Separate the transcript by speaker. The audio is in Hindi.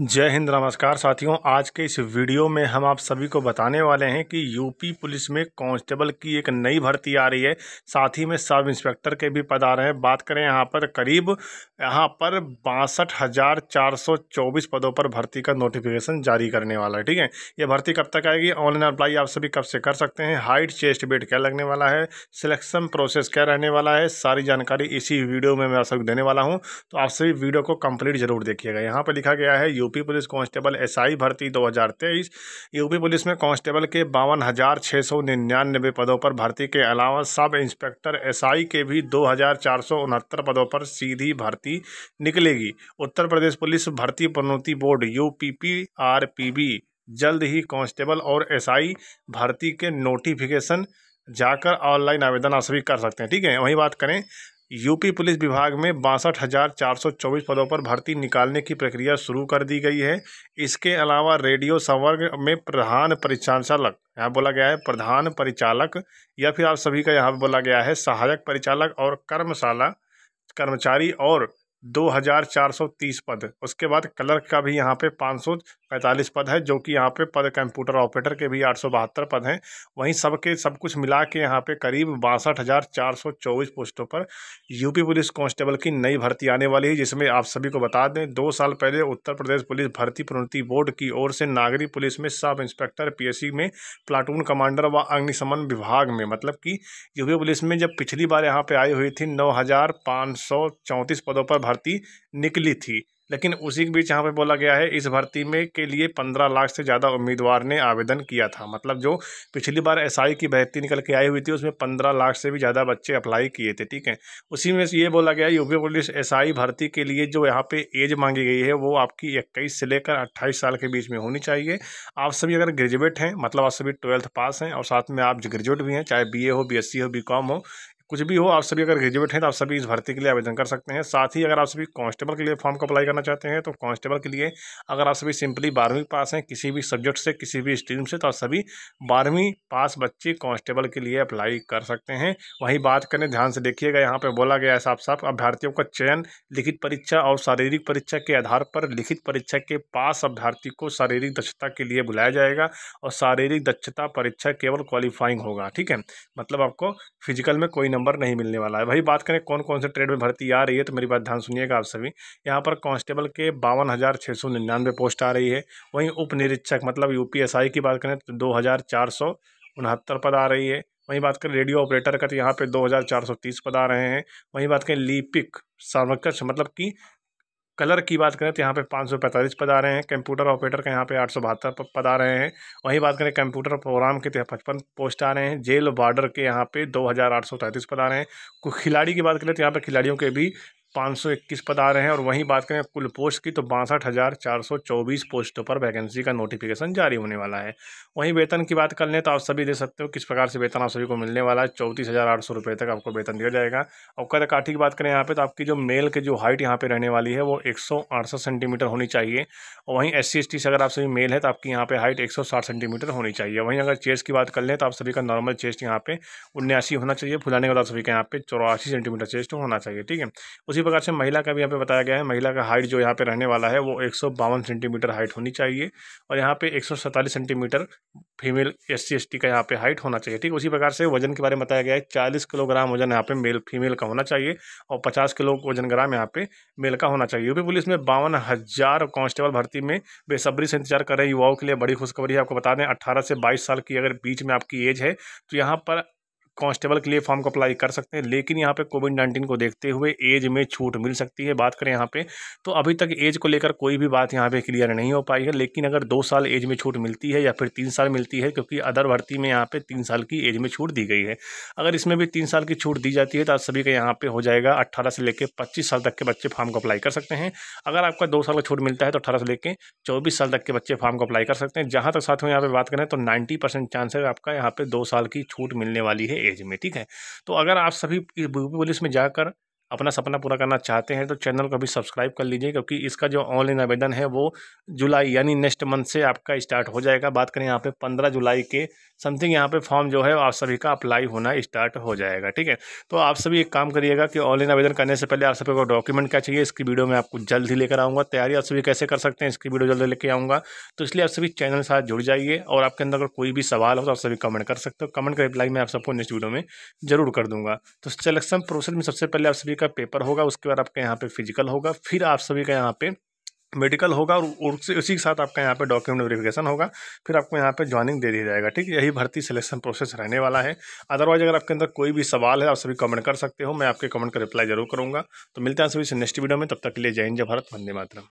Speaker 1: जय हिंद नमस्कार साथियों आज के इस वीडियो में हम आप सभी को बताने वाले हैं कि यूपी पुलिस में कांस्टेबल की एक नई भर्ती आ रही है साथ ही में सब इंस्पेक्टर के भी पद आ रहे हैं बात करें यहाँ पर करीब यहाँ पर बासठ हज़ार चार सौ चौबीस पदों पर भर्ती का नोटिफिकेशन जारी करने वाला है ठीक है ये भर्ती कब तक आएगी ऑनलाइन अप्लाई आप सभी कब से कर सकते हैं हाइट चेस्ट वेट क्या लगने वाला है सिलेक्शन प्रोसेस क्या रहने वाला है सारी जानकारी इसी वीडियो में मैं आप सभी देने वाला हूँ तो आप सभी वीडियो को कम्प्लीट जरूर देखिएगा यहाँ पर लिखा गया है यूपी पुलिस कांस्टेबल एसआई भर्ती 2023 यूपी पुलिस में कांस्टेबल के बावन हज़ार छः सौ निन्यानबे पदों पर भर्ती के अलावा सब इंस्पेक्टर एसआई के भी दो हज़ार चार सौ उनहत्तर पदों पर सीधी भर्ती निकलेगी उत्तर प्रदेश पुलिस भर्ती प्रोन्नति बोर्ड यू पी जल्द ही कांस्टेबल और एस भर्ती के नोटिफिकेशन जाकर ऑनलाइन आवेदन आप कर सकते हैं ठीक है वहीं बात करें यूपी पुलिस विभाग में बासठ हजार चार सौ चौबीस पदों पर भर्ती निकालने की प्रक्रिया शुरू कर दी गई है इसके अलावा रेडियो संवर्ग में प्रधान परिचालक यहाँ बोला गया है प्रधान परिचालक या फिर आप सभी का यहाँ बोला गया है सहायक परिचालक और कर्मशाला कर्मचारी और दो हज़ार चार सौ तीस पद उसके बाद क्लर्क का भी यहाँ पे पाँच सौ पैंतालीस पद है जो कि यहाँ पे पद कंप्यूटर ऑपरेटर के भी आठ सौ बहत्तर पद हैं वहीं सब के सब कुछ मिला के यहाँ पे करीब बासठ हज़ार चार सौ चौबीस पोस्टों पर यूपी पुलिस कांस्टेबल की नई भर्ती आने वाली है जिसमें आप सभी को बता दें दो साल पहले उत्तर प्रदेश पुलिस भर्ती प्रोन्नति बोर्ड की ओर से नागरी पुलिस में सब इंस्पेक्टर पी में प्लाटून कमांडर व अग्निशमन विभाग में मतलब कि यूपी पुलिस में जब पिछली बार यहाँ पर आई हुई थी नौ पदों पर भर्ती निकली थी लेकिन उसी के बीच यहाँ पे बोला गया है इस भर्ती में के लिए पंद्रह लाख से ज़्यादा उम्मीदवार ने आवेदन किया था मतलब जो पिछली बार एस की भर्ती निकल के आई हुई थी उसमें पंद्रह लाख से भी ज़्यादा बच्चे अप्लाई किए थे ठीक है उसी में ये बोला गया यूपी पुलिस एस भर्ती के लिए जो यहाँ पे एज मांगी गई है वो आपकी इक्कीस से लेकर अट्ठाईस साल के बीच में होनी चाहिए आप सभी अगर ग्रेजुएट हैं मतलब आप सभी ट्वेल्थ पास हैं और साथ में आप ग्रेजुएट भी हैं चाहे बी हो बी हो बी हो कुछ भी हो आप सभी अगर ग्रेजुएट हैं तो आप सभी इस भर्ती के लिए आवेदन कर सकते हैं साथ ही अगर आप सभी कांस्टेबल के लिए फॉर्म को अप्लाई करना चाहते हैं तो कांस्टेबल के लिए अगर आप सभी सिंपली बारहवीं पास हैं किसी भी सब्जेक्ट से किसी भी स्ट्रीम से तो आप सभी बारहवीं पास बच्चे कांस्टेबल के लिए अप्लाई कर सकते हैं वहीं बात करें ध्यान से देखिएगा यहाँ पर बोला गया है साफ साफ अभ्यर्थियों का चयन लिखित परीक्षा और शारीरिक परीक्षा के आधार पर लिखित परीक्षा के पास अभ्यर्थी को शारीरिक दक्षता के लिए बुलाया जाएगा और शारीरिक दक्षता परीक्षा केवल क्वालिफाइंग होगा ठीक है मतलब आपको फिजिकल में कोई नंबर नहीं मिलने वाला है वही बात करें कौन कौन से ट्रेड में भर्ती आ रही है तो मेरी बात ध्यान सुनिएगा आप सभी यहाँ पर कांस्टेबल के बावन हज़ार छः सौ निन्यानवे पोस्ट आ रही है वहीं उप निरीक्षक मतलब यू की बात करें तो दो हज़ार चार सौ उनहत्तर पद आ रही है वहीं बात करें रेडियो ऑपरेटर का तो यहाँ पे दो पद आ रहे हैं वहीं बात करें लीपिक सर्वकक्ष मतलब कि कलर की बात करें तो यहाँ पे पाँच सौ पैंतालीस पद आ रहे हैं कंप्यूटर ऑपरेटर का यहाँ पे आठ सौ बहत्तर पद आ रहे हैं वहीं बात करें कंप्यूटर प्रोग्राम के पचपन पोस्ट आ रहे हैं जेल बॉर्डर के यहाँ पे दो हज़ार आठ सौ तैंतीस पद आ रहे हैं खिलाड़ी की बात करें तो यहाँ पे खिलाड़ियों के भी पाँच सौ इक्कीस पद आ रहे हैं और वहीं बात करें कुल पोस्ट की तो बासठ हज़ार चार सौ चौबीस पोस्टों पर वैकेंसी का नोटिफिकेशन जारी होने वाला है वहीं वेतन की बात कर लें तो आप सभी दे सकते हो किस प्रकार से वेतन आप सभी को मिलने वाला है चौंतीस हज़ार आठ सौ रुपये तक आपको वेतन दिया जाएगा और कदकाठी काठी की बात करें यहाँ पर तो आपकी जो मेल की जो हाइट यहाँ पर रहने वाली है वो एक सौ अड़सठ सेंटीमीटर होनी चाहिए और वहीं एस सी से अगर आप सभी मेल है तो आपकी यहाँ पर हाइट एक सौ साठ सेंटीमीटर होनी चाहिए वहीं अगर चेस्ट की बात कर लें तो आप सभी का नॉर्मल चेस्ट यहाँ पे उन्यासी होना चाहिए फुलाने वाला सभी का यहाँ पे चौरासी सेंटीमीटर चेस्ट होना चाहिए ठीक है उसी उसी प्रकार से महिला का भी यहाँ पे बताया गया है महिला का हाइट जो यहाँ पे रहने वाला है वो एक सेंटीमीटर हाइट होनी चाहिए और यहाँ पे एक सेंटीमीटर फीमेल एस सी का यहाँ पे हाइट होना चाहिए ठीक उसी प्रकार से वजन के बारे में बताया गया है चालीस किलोग्राम वजन यहाँ पे मेल फीमेल का होना चाहिए और पचास किलो वजन ग्राम यहाँ पे मेल का होना चाहिए यूपी पुलिस में बावन हज़ार कांस्टेबल भर्ती में बेसब्री से इंतजार कर रहे युवाओं के लिए बड़ी खुशखबरी है आपको बता दें अट्ठारह से बाईस साल की अगर बीच में आपकी एज है तो यहाँ पर कांस्टेबल के लिए फॉर्म को अप्लाई कर सकते हैं लेकिन यहाँ पे कोविड नाइन्टीन को देखते हुए एज में छूट मिल सकती है बात करें यहाँ पे तो अभी तक एज को लेकर कोई भी बात यहाँ पे क्लियर नहीं हो पाई है लेकिन अगर दो साल एज में छूट मिलती है या फिर तीन साल मिलती है क्योंकि अदर भर्ती में यहाँ पर तीन साल की एज में छूट दी गई है अगर इसमें भी तीन साल की छूट दी जाती है तो सभी का यहाँ पर हो जाएगा अट्ठारह से लेकर पच्चीस साल तक के बच्चे फॉर्म को अप्लाई कर सकते हैं अगर आपका दो साल का छूट मिलता है तो अठारह से लेकर चौबीस साल तक के बच्चे फॉर्म को अप्लाई कर सकते हैं जहाँ तक में यहाँ पर बात करें तो नाइन्टी चांस है आपका यहाँ पर दो साल की छूट मिलने वाली है एज में ठीक है तो अगर आप सभी यूपी पुलिस में जाकर अपना सपना पूरा करना चाहते हैं तो चैनल को भी सब्सक्राइब कर लीजिए क्योंकि इसका जो ऑनलाइन आवेदन है वो जुलाई यानी नेक्स्ट मंथ से आपका स्टार्ट हो जाएगा बात करें यहाँ पे पंद्रह जुलाई के समथिंग यहाँ पे फॉर्म जो है आप सभी का अप्लाई होना स्टार्ट हो जाएगा ठीक है तो आप सभी एक काम करिएगा कि ऑनलाइन आवेदन करने से पहले आप सभी को डॉक्यूमेंट क्या चाहिए इसकी वीडियो में आपको जल्द ही लेकर आऊँगा तैयारी आप सभी कैसे कर सकते हैं इसकी वीडियो जल्द लेकर आऊँगा तो इसलिए आप सभी चैनल के साथ जुड़ जाइए और आपके अंदर अगर कोई भी सवाल हो तो आप सभी कमेंट कर सकते हो कमेंट का रिप्लाई मैं आप सबको नेक्स्ट वीडियो में जरूर कर दूंगा तो सिलेक्शन प्रोसेस में सबसे पहले आप सभी का पेपर होगा उसके बाद आपका यहाँ पे फिजिकल होगा फिर आप सभी का यहाँ पे मेडिकल होगा और उसी के साथ आपका यहाँ पे डॉक्यूमेंट वेरिफिकेशन होगा फिर आपको यहाँ पे ज्वाइनिंग दे दिया जाएगा ठीक है यही भर्ती सिलेक्शन प्रोसेस रहने वाला है अदरवाइज अगर आपके अंदर कोई भी सवाल है आप सभी कमेंट कर सकते हो मैं आपके कमेंट का रिप्लाई जरूर करूँगा तो मिलते हैं सभी से नेक्स्ट वीडियो में तब तक के लिए जय हिंद जय भारत वंदे मातरम